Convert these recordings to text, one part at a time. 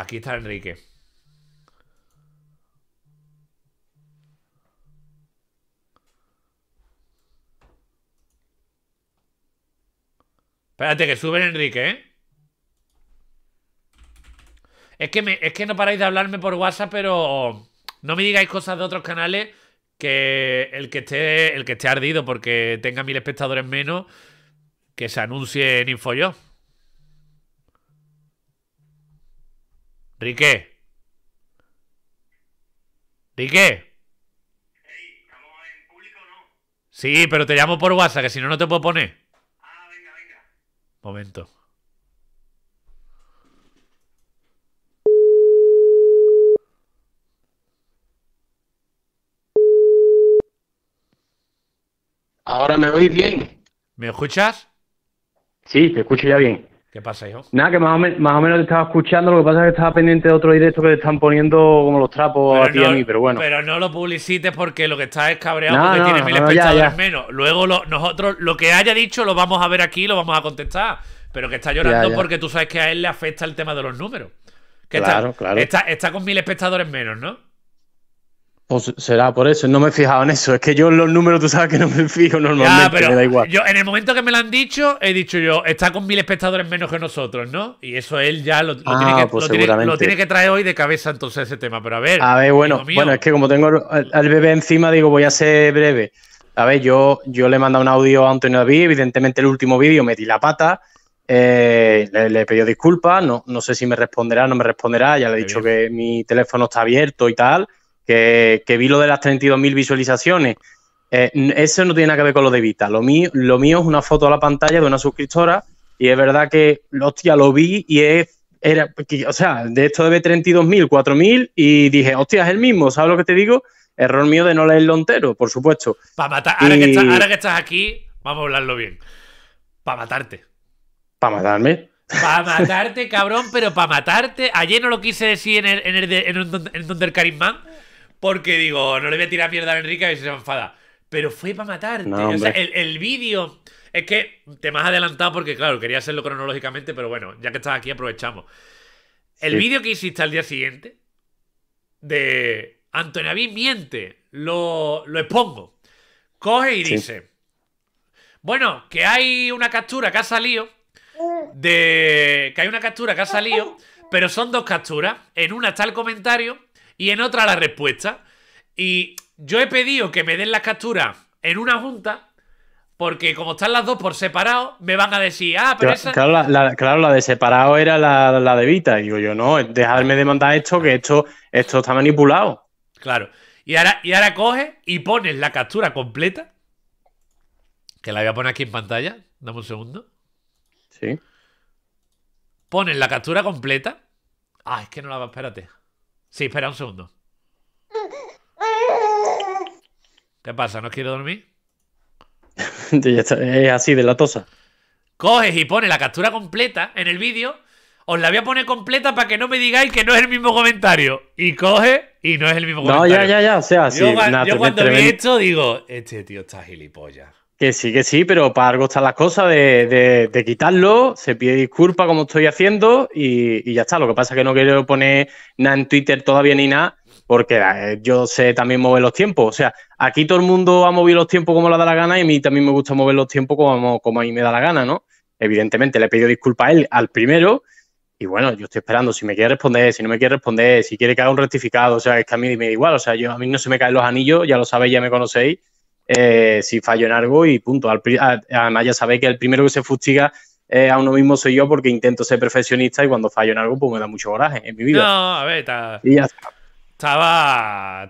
Aquí está Enrique. Espérate, que sube Enrique, ¿eh? Es que, es que no paráis de hablarme por WhatsApp, pero no me digáis cosas de otros canales que el que esté, el que esté ardido porque tenga mil espectadores menos, que se anuncie en InfoYo. o no? Sí, pero te llamo por WhatsApp, que si no, no te puedo poner. Ah, venga, venga. Momento. Ahora me oís bien. ¿Me escuchas? Sí, te escucho ya bien. ¿Qué pasa, hijo? Nada, que más o, menos, más estaba escuchando, lo que pasa es que estaba pendiente de otro directo que le están poniendo como los trapos a ti y a mí, pero bueno. Pero no lo publicites porque lo que está es cabreado porque tiene mil espectadores menos. Luego nosotros, lo que haya dicho lo vamos a ver aquí lo vamos a contestar. Pero que está llorando porque tú sabes que a él le afecta el tema de los números. Que claro, está, claro. Está, está con mil espectadores menos, ¿no? Pues será por eso, no me he fijado en eso. Es que yo en los números tú sabes que no me fijo normalmente, pero me da igual. Yo, en el momento que me lo han dicho, he dicho yo, está con mil espectadores menos que nosotros, ¿no? Y eso él ya lo, ah, pues tiene, que, traer hoy de cabeza entonces ese tema. Pero a ver. A ver, bueno, bueno es que como tengo al, bebé encima, digo, voy a ser breve. A ver, yo, yo le he mandado un audio a Antonio David, evidentemente el último vídeo metí la pata. Eh, le, he pedido disculpas, no, no sé si me responderá, no me responderá, ya le he dicho que mi teléfono está abierto y tal que, vi lo de las 32.000 visualizaciones. Eh, eso no tiene nada que ver con lo de Vita. Lo mío, lo mío es una foto a la pantalla de una suscriptora y es verdad que, hostia, lo vi y es, era, o sea, de esto debe 32.000, 4.000 y dije, hostia, es el mismo, ¿sabes lo que te digo? Error mío de no leerlo entero, por supuesto. Para matar, ahora, que estás, aquí, vamos a hablarlo bien. Para matarte. ¿Para matarme? Para matarte, cabrón, pero para matarte. Ayer no lo quise decir en el, en el, de, en el, el, porque digo, no le voy a tirar mierda a Enrique a ver si se enfada. Pero fue para matar o sea, el, vídeo. Es que te me has adelantado porque, claro, quería hacerlo cronológicamente, pero bueno, ya que estás aquí, aprovechamos. El vídeo que hiciste al día siguiente de Antonio vi miente, lo, expongo. Coge y dice: Bueno, que hay una captura que ha salido. De que hay una captura que ha salido, pero son dos capturas. En una está el comentario y en otra la respuesta. Y yo he pedido que me den las capturas en una junta, porque como están las dos por separado, me van a decir, ah, pero claro, esa... claro, la, de separado era la, de Vita. Digo yo, no, dejadme de mandar esto, que esto, esto está manipulado. Claro. Y ahora, y ahora coges y pones la captura completa. Que la voy a poner aquí en pantalla. Dame un segundo. Sí. Pones la captura completa. Ah, es que no la va, espérate. Sí, espera un segundo. ¿Qué pasa? ¿No quiero dormir? es así, de la tosa. Coges y pone la captura completa en el vídeo. Os la voy a poner completa para que no me digáis que no es el mismo comentario. Y coge y no es el mismo comentario. No, ya, ya, ya. O sea, yo, yo cuando vi esto digo, este tío está gilipollas. Que sí, que sí, pero para algo están las cosas de, quitarlo, se pide disculpa como estoy haciendo y, ya está. Lo que pasa es que no quiero poner nada en Twitter todavía ni nada, porque yo sé también mover los tiempos. O sea, aquí todo el mundo ha movido los tiempos como le da la gana y a mí también me gusta mover los tiempos como, como a mí me da la gana, ¿no? Evidentemente le he pedido disculpa a él al primero y bueno, yo estoy esperando si me quiere responder, si no me quiere responder, si quiere que haga un rectificado, o sea, es que a mí me da igual, o sea, yo, a mí no se me caen los anillos, ya lo sabéis, ya me conocéis eh, si fallo en algo y punto. Además, ya sabéis que el primero que se fustiga a uno mismo soy yo porque intento ser perfeccionista y cuando fallo en algo, pues me da mucho coraje en mi vida. No, a ver, Estaba,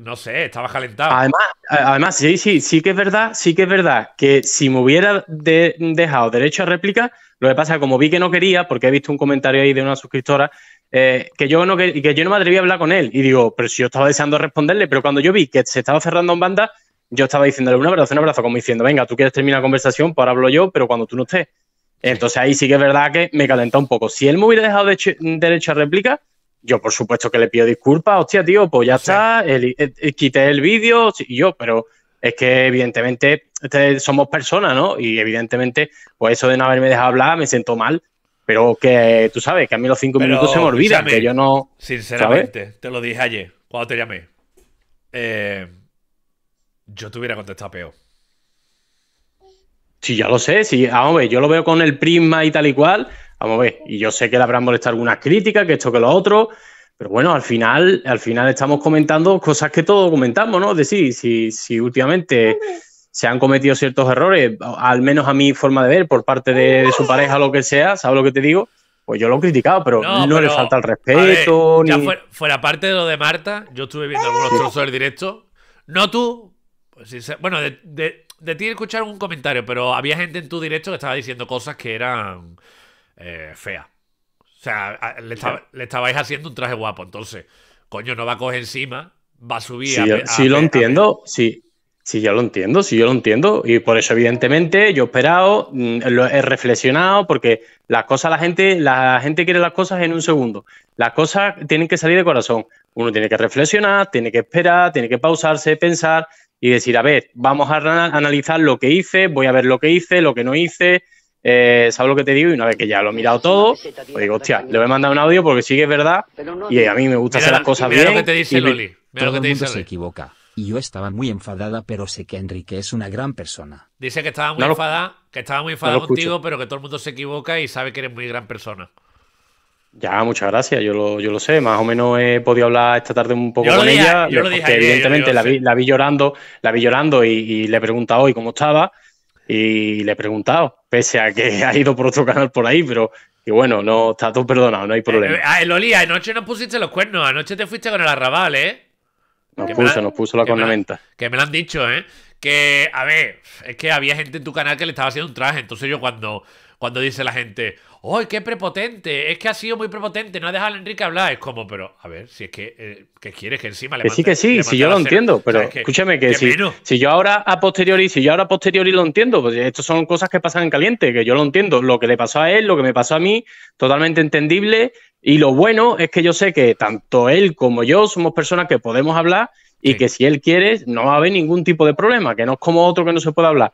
no sé, estaba calentado. Además, además, sí, sí, sí que es verdad, sí que es verdad que si me hubiera dejado derecho a réplica, lo que pasa, es que como vi que no quería, porque he visto un comentario ahí de una suscriptora, eh, que, yo no, que, que yo no me atreví a hablar con él. Y digo, pero si yo estaba deseando responderle, pero cuando yo vi que se estaba cerrando en banda, yo estaba diciéndole una abrazo, un abrazo, como diciendo, venga, tú quieres terminar la conversación, pues hablo yo, pero cuando tú no estés. Entonces ahí sí que es verdad que me calentó un poco. Si él me hubiera dejado de derecho a réplica, yo por supuesto que le pido disculpas, hostia, tío, pues ya está, eh, eh, quité el vídeo, y yo, pero es que evidentemente este, somos personas, ¿no? Y evidentemente, pues eso de no haberme dejado hablar me siento mal, pero que tú sabes que a mí los cinco minutos se me olvidan, que yo no. Sinceramente, te lo dije ayer, cuando te llamé. Eh, yo te hubiera contestado peor. Sí, ya lo sé. Sí, vamos a ver, yo lo veo con el prisma y tal y cual. Vamos a ver. Y yo sé que le habrán molestado algunas críticas, que esto que lo otro. Pero bueno, al final, al final estamos comentando cosas que todos comentamos, ¿no? Es decir, si, si últimamente se han cometido ciertos errores, al menos a mi forma de ver, por parte de, su pareja, lo que sea, ¿sabes lo que te digo? Pues yo lo he criticado, pero no, le falta el respeto. fuera, parte de lo de Marta, yo estuve viendo algunos trozos del directo. No tú, bueno, de, de, he ti escuchar un comentario, pero había gente en tu directo que estaba diciendo cosas que eran eh, feas. O sea, le, estabais haciendo un traje guapo. Entonces, coño, no va a coger encima, va a subir. Sí, lo entiendo, sí. Sí, yo lo entiendo, sí, yo lo entiendo. Y por eso, evidentemente, yo he esperado, mm, he reflexionado, porque las cosas, la gente, la gente quiere las cosas en un segundo. Las cosas tienen que salir de corazón. Uno tiene que reflexionar, tiene que esperar, tiene que pausarse, pensar y decir, a ver, vamos a analizar lo que hice, voy a ver lo que hice, lo que no hice, eh, ¿sabes lo que te digo? Y una vez que ya lo he mirado todo, pues digo, hostia, le voy a mandar un audio porque sí que es verdad y a mí me gusta hacer las cosas mira bien. Lo que te dice Loli. Mira todo lo que te dice el mundo se equivoca. Y yo estaba muy enfadada, pero sé que Enrique es una gran persona. Dice que estaba muy enfadada, que estaba muy contigo, pero que todo el mundo se equivoca y sabe que eres muy gran persona. Ya, muchas gracias, yo lo, yo lo sé, más o menos he podido hablar esta tarde un poco con ella, yo dije, evidentemente la, vi, la, vi, llorando, la vi llorando y, le he preguntado hoy cómo estaba y le he preguntado, pese a que ha ido por otro canal por ahí, pero y bueno, no está todo perdonado, no hay eh, eh, problema. Ah, anoche nos pusiste los cuernos, anoche te fuiste con el arrabal, ¿eh? Nos puso, nos puso la cornamenta. que me lo han dicho, ¿eh? Que, a ver, es que había gente en tu canal que le estaba haciendo un traje, entonces yo cuando cuando dice la gente, ¡ay, qué prepotente! Es que ha sido muy prepotente, no ha dejado a Enrique hablar. Es como, pero, a ver, si es que, eh, que quieres que encima le mande, sí, que sí, si yo lo entiendo, pero escúchame que, si, yo ahora a posteriori, si yo ahora a posteriori lo entiendo, pues estas son cosas que pasan en caliente, que yo lo entiendo. Lo que le pasó a él, lo que me pasó a mí, totalmente entendible. Y lo bueno es que yo sé que tanto él como yo somos personas que podemos hablar y que si él quiere no va a haber ningún tipo de problema, que no es como otro que no se puede hablar.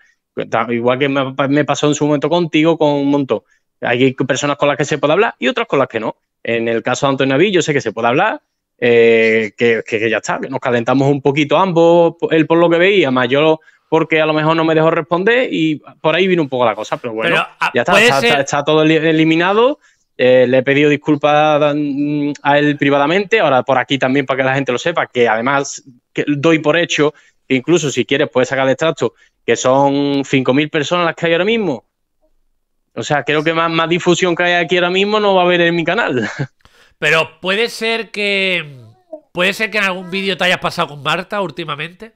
Igual que me pasó en su momento contigo con un montón. Hay personas con las que se puede hablar y otras con las que no. En el caso de Antonio Naví, yo sé que se puede hablar, eh, que, ya está, nos calentamos un poquito ambos, él por lo que veía, más yo porque a lo mejor no me dejó responder y por ahí vino un poco la cosa, pero bueno, ah, ya está está, todo eliminado. Eh, le he pedido disculpas a, él privadamente, ahora por aquí también para que la gente lo sepa, que además doy por hecho que incluso si quieres puedes sacar de extracto que son 5.000 personas las que hay ahora mismo. O sea, creo que más, más difusión que hay aquí ahora mismo no va a haber en mi canal. Pero puede ser que. ¿Puede ser que en algún vídeo te hayas pasado con Marta últimamente?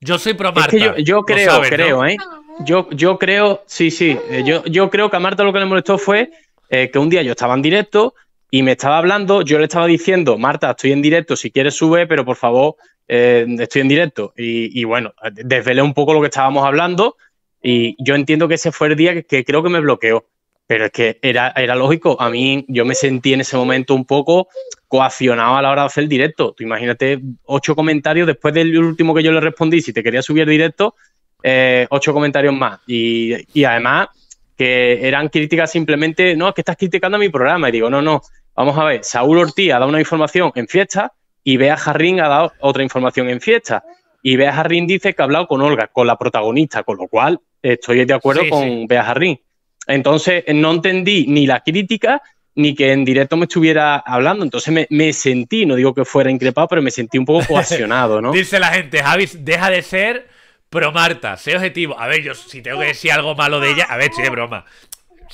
Yo soy pro Marta. yo, creo, creo, ¿eh? Yo, yo creo, sí, sí. Eh, yo, creo que a Marta lo que le molestó fue eh, que un día yo estaba en directo y me estaba hablando, yo le estaba diciendo, Marta, estoy en directo, si quieres sube, pero por favor eh, estoy en directo y, bueno, desvelé un poco lo que estábamos hablando y yo entiendo que ese fue el día que, creo que me bloqueó, pero es que era, lógico, a mí yo me sentí en ese momento un poco coaccionado a la hora de hacer el directo, tú imagínate ocho comentarios después del último que yo le respondí, si te quería subir directo, eh, ocho comentarios más y, y además que eran críticas simplemente, no, es que estás criticando a mi programa y digo, no, no, vamos a ver, Saúl Ortiz ha dado una información en fiesta y Bea Jarrín ha dado otra información en fiesta. Y Bea Jarrín dice que ha hablado con Olga, con la protagonista, con lo cual estoy de acuerdo con Bea Jarrín. Entonces no entendí ni la crítica ni que en directo me estuviera hablando. Entonces me, sentí, no digo que fuera increpado, pero me sentí un poco coaccionado, ¿no? Dice la gente, Javis, deja de ser pro Marta, sé objetivo. A ver, yo si tengo que decir algo malo de ella, a ver, si es broma.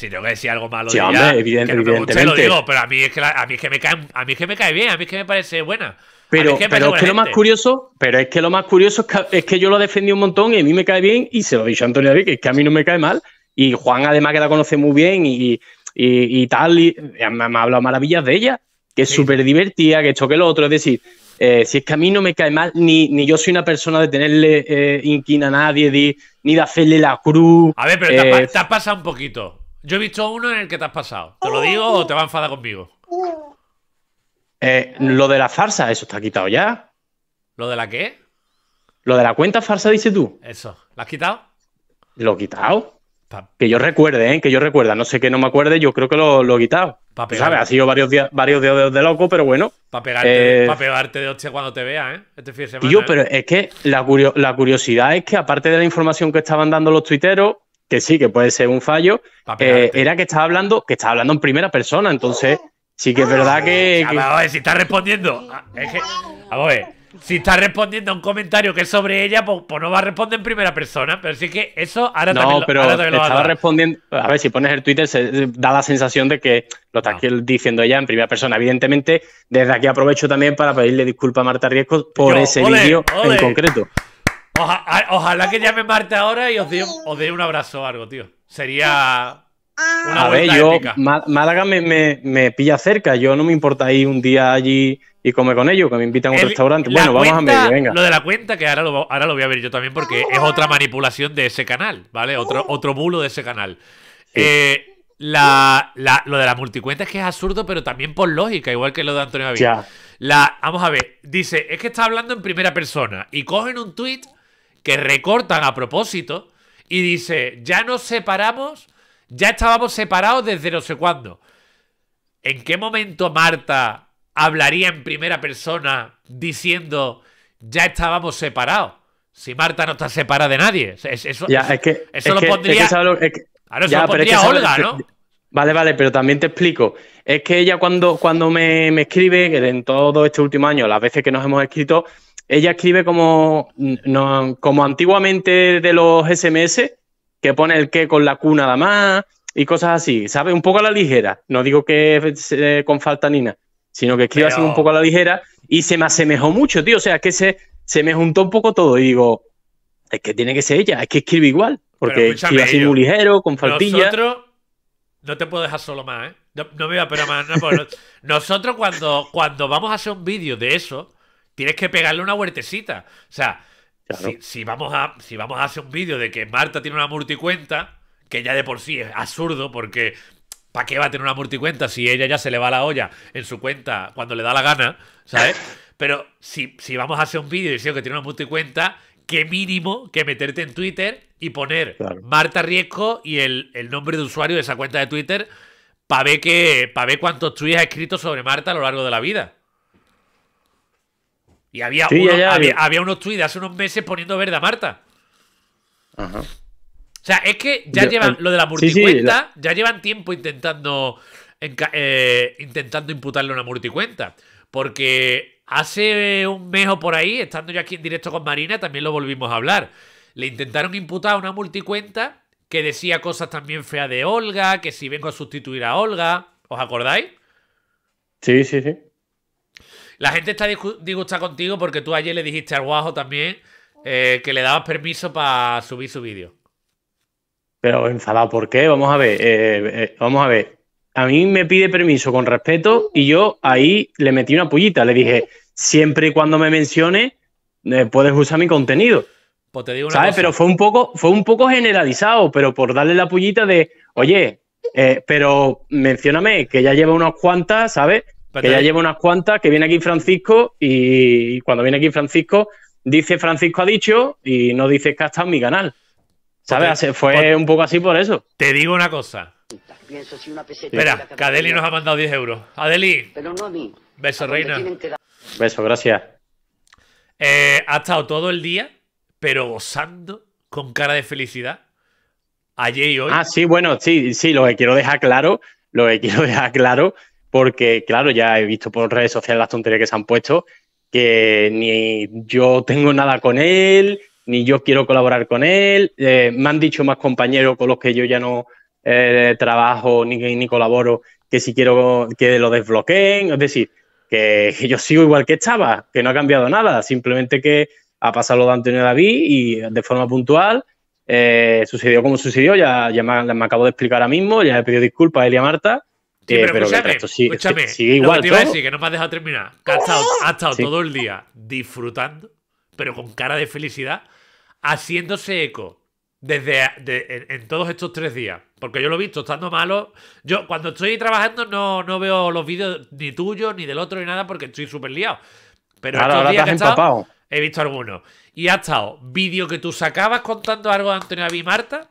Si tengo que decir algo malo, sí, de lo digo, pero a mí, es que me cae, que me bien, a mí es que me parece buena. Pero, es que, pero lo más curioso, pero es que lo más curioso es que, yo lo defendí un montón y a mí me cae bien y se lo he dicho a Antonio David, que es que a mí no me cae mal. Y Juan además que la conoce muy bien y, tal, y, me, ha hablado maravillas de ella, que es súper divertida, que esto que lo otro. Es decir, si es que a mí no me cae mal, ni, ni yo soy una persona de tenerle inquina a nadie, ni de hacerle la cruz. A ver, pero te, ha pasado un poquito. Yo he visto uno en el que te has pasado. ¿Te lo oh. digo o te va a enfadar conmigo? Oh. Eh, lo de la farsa, eso está quitado ya. ¿Lo de la qué? Lo de la cuenta farsa, dices tú. Eso. ¿La has quitado? Lo he quitado. que yo recuerde, ¿eh? que yo recuerda. No sé qué no me acuerde, yo creo que lo, he quitado. ¿Sabes? Ha sido varios días, varios de, loco, pero bueno. Para pegarte, eh, pegarte, de hostia cuando te vea, ¿eh? Este ¿eh? pero es que la, la curiosidad es que, aparte de la información que estaban dando los tuiteros, que sí, que puede ser un fallo, eh, era que estaba hablando, que estaba hablando en primera persona, entonces sí que es verdad que. Ah, a ver, si está respondiendo. Ah, ver, si está respondiendo a un comentario que es sobre ella, pues, pues, no va a responder en primera persona. Pero sí que eso ahora no, también. No, pero lo estaba a respondiendo. A ver, si pones el Twitter, se, da la sensación de que lo está diciendo ella en primera persona. Evidentemente, desde aquí aprovecho también para pedirle disculpas a Marta Riesco por ese vídeo en concreto ojalá que llame Marta ahora y os dé, un abrazo o algo, tío. Sería una a ver, yo, Málaga me, pilla cerca, yo no me importa ir un día allí y comer con ellos, que me invitan a un restaurante. Bueno, vamos a medio, venga. Lo de la cuenta, que ahora lo, voy a ver yo también, porque es otra manipulación de ese canal, ¿vale? Otro, uh. bulo de ese canal. Eh, lo de la multicuenta es que es absurdo, pero también por lógica, igual que lo de Antonio David. vamos a ver, dice, es que está hablando en primera persona y cogen un tweet que recortan a propósito y dice, ya nos separamos, ya estábamos separados desde no sé cuándo. ¿En qué momento Marta hablaría en primera persona diciendo, ya estábamos separados? Si Marta no está separada de nadie. Eso, eso lo pondría... Olga, ¿no? Vale, vale, pero también te explico. Es que ella cuando, cuando me, me escribe, en todo este último año, las veces que nos hemos escrito, ella escribe como, como antiguamente de los SMS, que pone el que con la cuna nada más y cosas así, Sabe Un poco a la ligera. No digo que con falta nina sino que escribe así un poco a la ligera y se me asemejó mucho, tío. O sea, que se, se me juntó un poco todo y digo, es que tiene que ser ella, es que escribe igual. Porque escribe así muy ligero, con faltilla. Nosotros no te puedo dejar solo más, ¿eh? No, no me voy más. nosotros cuando, cuando vamos a hacer un vídeo de eso, tienes que pegarle una huertecita. O sea, si, vamos a, si vamos a hacer un vídeo de que Marta tiene una multicuenta, que ya de por sí es absurdo porque ¿para qué va a tener una multicuenta si ella ya se le va la olla en su cuenta cuando le da la gana? ¿Sabes? Pero si, si vamos a hacer un vídeo diciendo que tiene una multicuenta, qué mínimo que meterte en Twitter y poner Marta Riesco y el, nombre de usuario de esa cuenta de Twitter para ver, que, pa ver cuántos tweets ha escrito sobre Marta a lo largo de la vida. Y había, había, unos tweets hace unos meses poniendo verde a Marta. O sea, es que ya llevan lo de la multicuenta, ya llevan tiempo intentando eh, intentando imputarle una multicuenta. Porque hace un mes o por ahí, estando yo aquí en directo con Marina, también lo volvimos a hablar. Le intentaron imputar una multicuenta que decía cosas también feas de Olga, que si vengo a sustituir a Olga, ¿os acordáis? Sí, sí, sí. La gente está disgustada contigo porque tú ayer le dijiste al Guajo también eh, que le dabas permiso para subir su vídeo. Pero enfadado, ¿por qué? Vamos a ver, eh, eh, vamos a ver. A mí me pide permiso con respeto y yo ahí le metí una pullita. Le dije, siempre y cuando me mencione, puedes usar mi contenido. Pues te digo una ¿Sabes? Pero fue un, poco, fue un poco generalizado, pero por darle la pullita de, oye, pero mencióname que ya lleva unas cuantas, ¿sabes? Que ya lleva unas cuantas, que viene aquí Francisco y cuando viene aquí Francisco dice Francisco ha dicho y no dice que ha estado en mi canal. ¿Sabes? Fue un poco así por eso. Te digo una cosa. Espera, que Adeli nos ha mandado 10 euros. Adeli. Pero no a Beso, reina. Beso, gracias. Eh, ha estado todo el día, pero gozando con cara de felicidad. Ayer y hoy. Ah, sí, bueno, sí, sí, lo que quiero dejar claro, lo que quiero dejar claro porque claro, ya he visto por redes sociales las tonterías que se han puesto, que ni yo tengo nada con él, ni yo quiero colaborar con él, eh, me han dicho más compañeros con los que yo ya no eh, trabajo ni, ni colaboro, que si quiero que lo desbloqueen, es decir, que, yo sigo igual que estaba, que no ha cambiado nada, simplemente que ha pasado lo de Antonio David y de forma puntual eh, sucedió como sucedió, ya, ya me, acabo de explicar ahora mismo, ya he pedido disculpas a Elia Marta Sí, eh, pero, escúchame, escúchame, que te iba a decir, que no me has dejado terminar. Ha estado, todo el día disfrutando, pero con cara de felicidad, haciéndose eco desde en, todos estos tres días. Porque yo lo he visto estando malo. Yo cuando estoy trabajando no, veo los vídeos ni tuyo ni del otro, ni nada, porque estoy súper liado. Pero estos días he, visto algunos. Y ha estado vídeo que tú sacabas contando algo de Antonio Marta,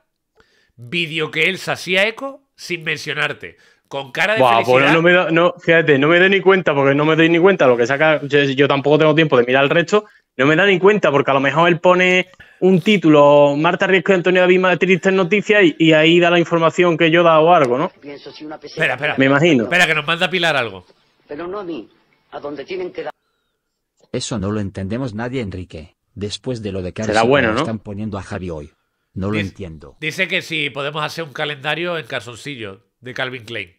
vídeo que él se hacía eco sin mencionarte con cara de pues no, me fíjate, no me doy ni cuenta porque no me doy ni cuenta lo que saca. Yo, tampoco tengo tiempo de mirar el resto. No me da ni cuenta porque a lo mejor él pone un título, Marta Riesco y Antonio David Triste Tristes Noticias y, ahí da la información que yo da o algo, ¿no? espera, espera. Me imagino. Espera, que nos manda Pilar algo. Pero no a mí, a donde tienen que dar. Eso no lo entendemos nadie, Enrique. Después de lo de que Será bueno, ¿no? están poniendo a Javi hoy. No lo entiendo. Dice que si podemos hacer un calendario en calzoncillo de Calvin Klein.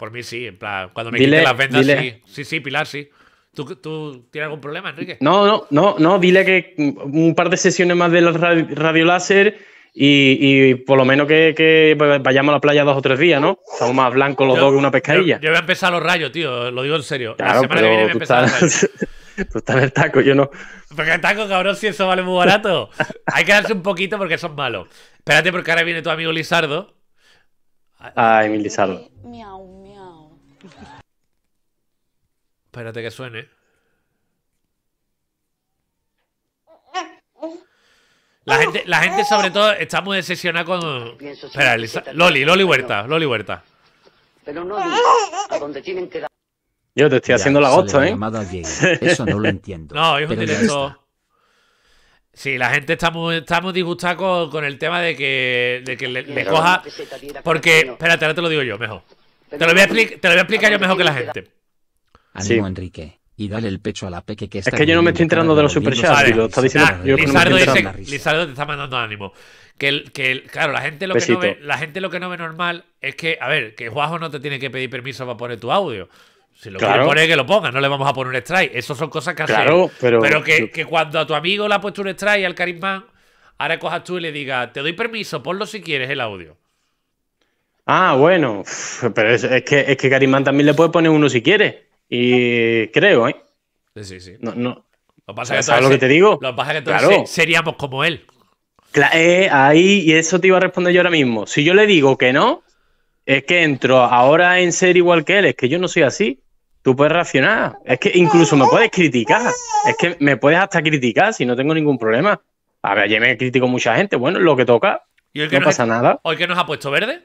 Por mí sí, en plan, cuando me quiten las vendas, sí. Sí, sí, Pilar, sí. ¿Tú, ¿Tú, tienes algún problema, Enrique? No, no, no, no, dile que un par de sesiones más de radio, radio láser y, y, por lo menos que, vayamos a la playa dos o tres días, ¿no? Estamos más blancos los dos que una pescadilla. Yo, voy a empezar los rayos, tío, lo digo en serio. Claro, la semana que viene voy a empezar en el taco, yo no. Porque el taco, cabrón, si eso vale muy barato. Hay que darse un poquito porque son malos. Espérate, porque ahora viene tu amigo Lizardo. Ay, ah, mi Lizardo. Espérate que suene. La gente, la gente sobre todo está muy decepcionada con... Espera, Loli, Loli Huerta, Loli Huerta. Pero no, a donde tienen que dar... Yo te estoy haciendo la gosta, ¿eh? Eso no lo entiendo. No, es directo... Sí, la gente está muy, disgustada con, el tema de que, de que le, coja... Porque, espérate, ahora te lo digo yo mejor. te lo voy a explicar yo mejor que la gente. Ánimo, Enrique. Y dale el pecho a la peque que Es que yo no me estoy enterando de los superchats Lizardo, te está mandando ánimo. Que, claro, la gente, lo que no ve, la gente lo que no ve normal es que, a ver, que Juajo no te tiene que pedir permiso para poner tu audio. Si lo quiere poner, que lo ponga, no le vamos a poner un strike. Eso son cosas que Claro, pero. Pero que, cuando a tu amigo le ha puesto un strike al Carismán, ahora cojas tú y le digas, te doy permiso, ponlo si quieres el audio. Ah, bueno. Pero es, que, es que Carismán también le puede poner uno si quiere. Y creo, ¿eh? Sí, sí, sí. No, no. Lo pasa que ¿Sabes lo que te digo? Lo pasa que claro. seríamos como él. Eh, ahí, y eso te iba a responder yo ahora mismo. Si yo le digo que no, es que entro ahora en ser igual que él, es que yo no soy así. Tú puedes reaccionar. Es que incluso me puedes criticar. Es que me puedes hasta criticar si no tengo ningún problema. A ver, ayer me critico mucha gente. Bueno, lo que toca. no pasa nada. ¿Hoy que nos ha puesto verde?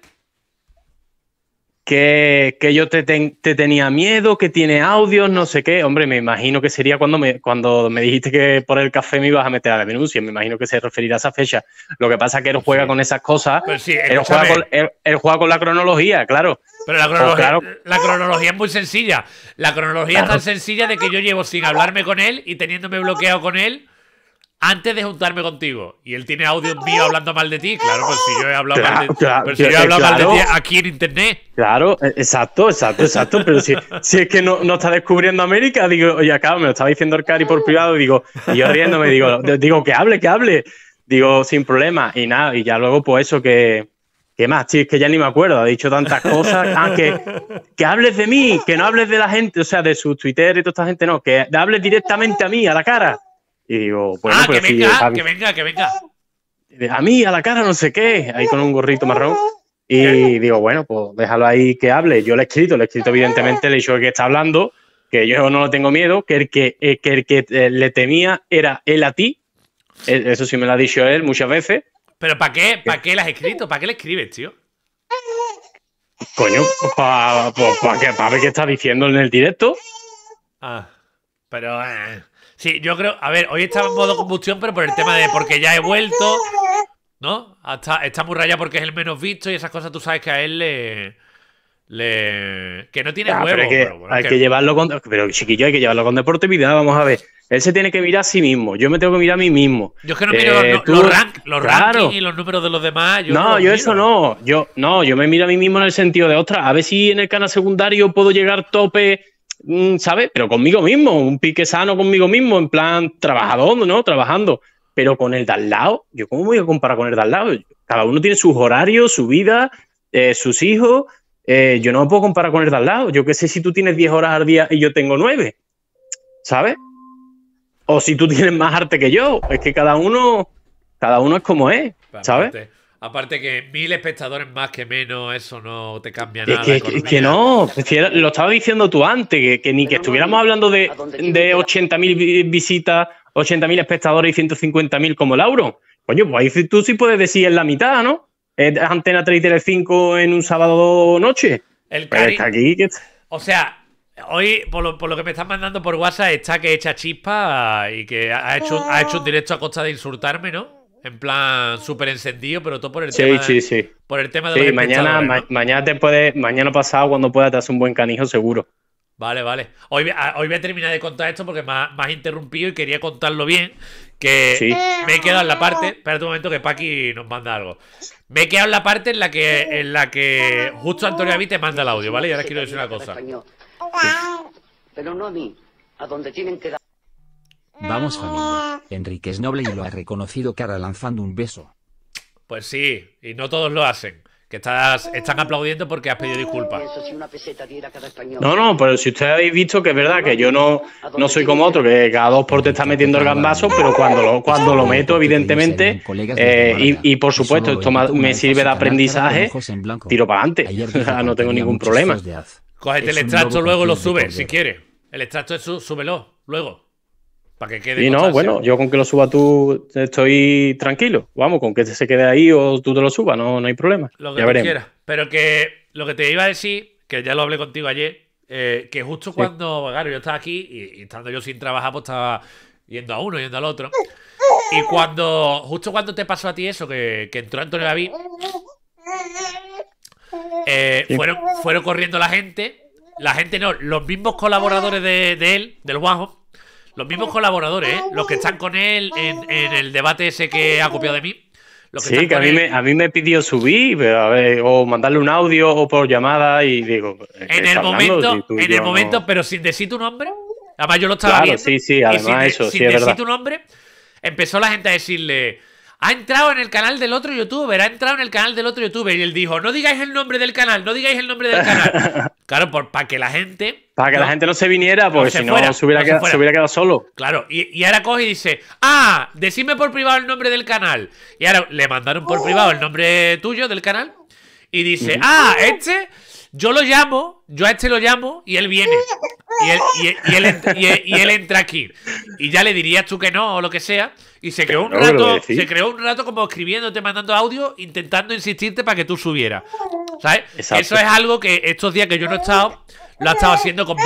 que, yo te, tenía miedo, que tiene audios, no sé qué. Hombre, me imagino que sería cuando me, cuando me dijiste que por el café me ibas a meter a la denuncia. Me imagino que se referirá a esa fecha. Lo que pasa es que él juega con esas cosas. él, juega con, juega con, la cronología, claro. Pero la cronología, la cronología es muy sencilla. La cronología es tan sencilla de que yo llevo sin hablarme con él y teniéndome bloqueado con él antes de juntarme contigo. Y él tiene audio ah, mío hablando mal de ti. Ah. Claro, pues si yo he hablado, mal, de, ti aquí en internet. Claro, e- exacto, exacto, exacto. Pero si, si es que no, no, está descubriendo América, digo, oye, acabo me lo estaba diciendo el Cari por ah. privado, digo, y yo riéndome, digo, digo, que hable, que hable. Digo, sin problema. Y nada, y ya luego, pues eso que. ¿Qué más, Es que ya ni me acuerdo, ha dicho tantas cosas. que, que hables de mí, que no hables de la gente, o sea, de su Twitter y toda esta gente, no, que hables directamente a mí, a la cara. Y digo, bueno, ah, pues que, venga, que venga, que venga, A mí, a la cara, no sé qué, ahí con un gorrito marrón. Y digo, bueno, pues déjalo ahí que hable. Yo le he escrito, le he escrito evidentemente, le he dicho que está hablando, que yo no lo tengo miedo, que el que, eh, que, eh, le temía era él a ti. E, eso sí me lo ha dicho él muchas veces. ¿Pero para qué? ¿Para qué le has escrito? ¿Para qué le escribes, tío? Coño, pues ¿para pues ver qué está diciendo en el directo? Ah, pero... Eh, Sí, yo creo. A ver, hoy estaba en modo combustión, pero por el tema de porque ya he vuelto. ¿No? Hasta, está muy rayado porque es el menos visto y esas cosas tú sabes que a él le. le que no tiene huevos, hay que... llevarlo con. Pero chiquillo, hay que llevarlo con deportividad. Vamos a ver. Él se tiene que mirar a sí mismo. Yo me tengo que mirar a mí mismo. Yo es que no miro los, eh, los rankings y los números de los demás. no, yo eso no. Yo, no, yo me miro a mí mismo en el sentido de, ostras, a ver si en el canal secundario puedo llegar tope Mm, ¿sabes? Pero conmigo mismo, un pique sano conmigo mismo, en plan trabajador, ¿no? Trabajando. Pero con el de al lado, ¿yo cómo voy a comparar con el de al lado? Cada uno tiene sus horarios, su vida, eh, sus hijos. Eh, yo no me puedo comparar con el de al lado. Yo qué sé si tú tienes 10 horas al día y yo tengo 9, ¿sabes? O si tú tienes más arte que yo. Es que cada uno, cada uno es como es, ¿sabes? Aparte que mil espectadores más que menos, eso no te cambia nada. Es que, no, lo estaba diciendo tú antes, que, ni que estuviéramos hablando de, de 80.000 visitas, 80.000 espectadores y 150.000 como Lauro. Coño, pues ahí tú sí puedes decir en la mitad, ¿no? Antena 3 y en un sábado noche. El O sea, Hoy, por lo, que me estás mandando por WhatsApp, está que hecha chispa y que ha hecho, ha hecho un directo a costa de insultarme, ¿no? en plan súper encendido, pero todo por el tema. Sí, sí, sí. Por el tema de sí, mañana, mañana te puede, mañana pasado cuando pueda te hace un buen canijo seguro. Vale, vale. Hoy, hoy voy a terminar de contar esto porque me has interrumpido y quería contarlo bien. Que sí. me he quedado en la parte. Espera un momento que Paqui nos manda algo. Me he quedado en la parte en la que, en la que justo Antonio Abi te manda el audio, ¿vale? Y ahora quiero decir una cosa. Pero no a mí, a donde tienen que dar. Vamos familia. Enrique es noble y lo ha reconocido cara lanzando un beso. Pues sí, y no todos lo hacen. Que estás, están aplaudiendo porque has pedido disculpas. No, no, pero si ustedes habéis visto que es verdad que yo no, no soy como otro, que cada dos por te está metiendo el gambazo, pero cuando lo, cuando lo meto, evidentemente, eh, y, por supuesto, esto me sirve de aprendizaje, tiro para adelante. Ah, no tengo ningún problema. Cógete el extracto, luego lo sube, si quieres. El extracto es súbelo, luego que quede. Y no, bueno, yo con que lo suba tú estoy tranquilo. Vamos, con que se quede ahí o tú te lo subas, no, no hay problema. Lo que ya Pero que lo que te iba a decir, que ya lo hablé contigo ayer, eh, que justo cuando, claro, yo estaba aquí y, estando yo sin trabajar, pues estaba yendo a uno, yendo al otro. Y cuando, justo cuando te pasó a ti eso, que, entró Antonio David, eh, fueron, corriendo la gente, la gente no, los mismos colaboradores de, de él, del Juanjo, los mismos colaboradores, ¿eh? Los que están con él en, el debate ese que ha copiado de mí. sí, que a mí, me, a mí me pidió subir o mandarle un audio o por llamada y digo... Pues, en el momento, en el momento, pero sin decir tu nombre. Además yo lo estaba sí, sí, además eso, sin decir tu nombre, empezó la gente a decirle ha entrado en el canal del otro youtuber, ha entrado en el canal del otro youtuber. Y él dijo, no digáis el nombre del canal, no digáis el nombre del canal. claro, para que la gente... Para que la gente no se viniera, porque si no, se, se, hubiera quedado solo. Claro, y, ahora coge y dice, ah, decime por privado el nombre del canal. Y ahora le mandaron por ¡Oh! privado el nombre tuyo del canal. Y dice, ah, este yo lo llamo, yo a este lo llamo y él viene. Y él, y, entra, aquí. Y ya le dirías tú que no o lo que sea. Y se creó un rato, se creó un rato como escribiéndote, mandando audio, intentando insistirte para que tú subieras. ¿Sabes? Eso es algo que estos días que yo no he estado, lo ha estado haciendo con,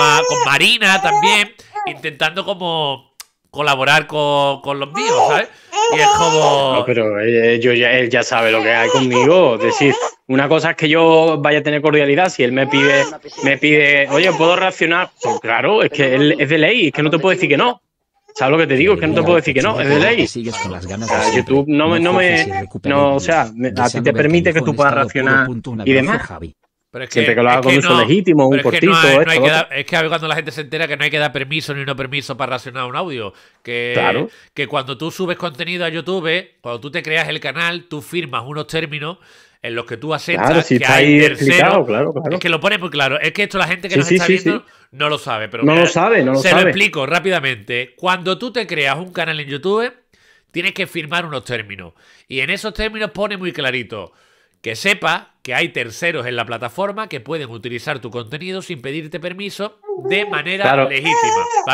Marina también, intentando como colaborar con, los míos, ¿sabes? Y es como. No, pero él, eh, yo ya, él ya sabe lo que hay conmigo. decir, una cosa es que yo vaya a tener cordialidad si él me pide, ah, me pide, oye, ¿puedo reaccionar? Pues claro, es que es de ley, es que no te puedo decir que no. ¿Sabes lo que te digo? Es que no te puedo decir que no, es de ley. YouTube no, no me, no, o sea, a ti te permite que tú puedas reaccionar y demás. Pero es que, Siempre que lo haga con uso legítimo, un cortito. Es que, no hay, cuando la gente se entera que no hay que dar permiso ni no permiso para reaccionar a un audio. Que, que cuando tú subes contenido a YouTube, cuando tú te creas el canal, tú firmas unos términos en los que tú aceptas que está hay terceros. Claro, Es que lo pone muy pues, claro. Es que esto la gente que nos está viendo no lo sabe. Pero no lo sabe, no lo sabe. Se lo explico rápidamente. Cuando tú te creas un canal en YouTube, tienes que firmar unos términos. Y en esos términos pone muy clarito que sepa que hay terceros en la plataforma que pueden utilizar tu contenido sin pedirte permiso de manera legítima.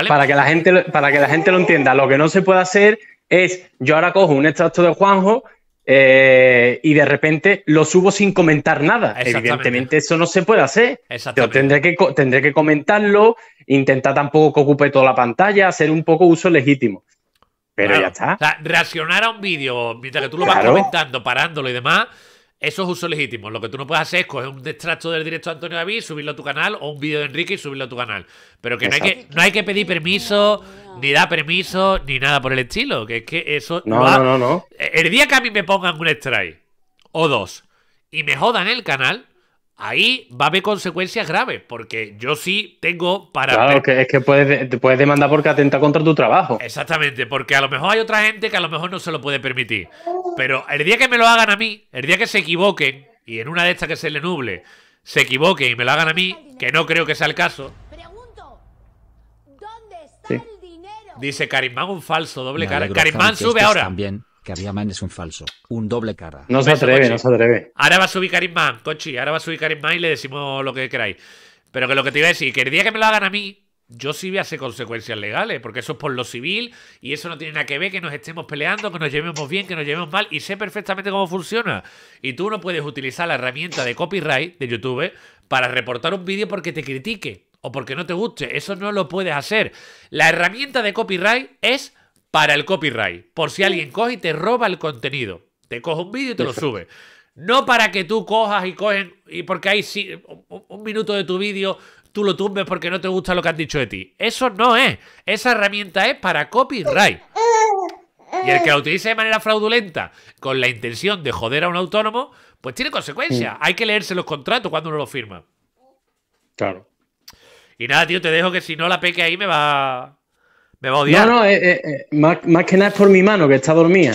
Para, que la gente, para que la gente lo entienda, lo que no se puede hacer es, yo ahora cojo un extracto de Juanjo eh, y de repente lo subo sin comentar nada. Evidentemente eso no se puede hacer. pero tendré que, tendré que comentarlo, intentar tampoco que ocupe toda la pantalla, hacer un poco uso legítimo. Pero ya está. O reaccionar a un vídeo mientras que tú lo vas comentando, parándolo y demás, eso es uso legítimo. Lo que tú no puedes hacer es coger un extracto del directo de Antonio David, subirlo a tu canal, o un vídeo de Enrique y subirlo a tu canal. Pero que no, hay que no hay que pedir permiso, ni dar permiso, ni nada por el estilo. Que es que eso. No, no, no, no. El día que a mí me pongan un strike o dos y me jodan el canal, ahí va a haber consecuencias graves, porque yo sí tengo para... Claro, que es que puedes, te puedes demandar porque atenta contra tu trabajo. Exactamente, porque a lo mejor hay otra gente que a lo mejor no se lo puede permitir. Pero el día que me lo hagan a mí, el día que se equivoquen, y en una de estas que se le nuble, se equivoquen y me lo hagan a mí, que no creo que sea el caso... Dice Karimán un falso, doble cara. Karimán sube ahora. También que man es un falso, un doble cara. No se atreve, no se atreve. Ahora vas a subir Man, Cochi, ahora va a subir más y le decimos lo que queráis. Pero que lo que te iba a decir, que el día que me lo hagan a mí, yo sí voy a hacer consecuencias legales, porque eso es por lo civil y eso no tiene nada que ver que nos estemos peleando, que nos llevemos bien, que nos llevemos mal y sé perfectamente cómo funciona. Y tú no puedes utilizar la herramienta de copyright de YouTube para reportar un vídeo porque te critique o porque no te guste. Eso no lo puedes hacer. La herramienta de copyright es para el copyright. Por si alguien coge y te roba el contenido. Te coge un vídeo y te lo sube. No para que tú cojas y cogen. Y porque hay un, minuto de tu vídeo, tú lo tumbes porque no te gusta lo que han dicho de ti. Eso no es. Esa herramienta es para copyright. Y el que la utilice de manera fraudulenta, con la intención de joder a un autónomo, pues tiene consecuencias. Hay que leerse los contratos cuando uno los firma. Claro. Y nada, tío, te dejo que si no la peque ahí me va no, no, eh, eh, eh, más, que nada es por mi mano, que está dormida.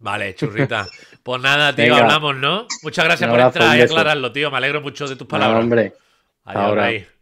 Vale, churrita. pues nada, tío, hablamos, ¿no? Muchas gracias por entrar y aclararlo, tío. Me alegro mucho de tus palabras. hombre. Ahora.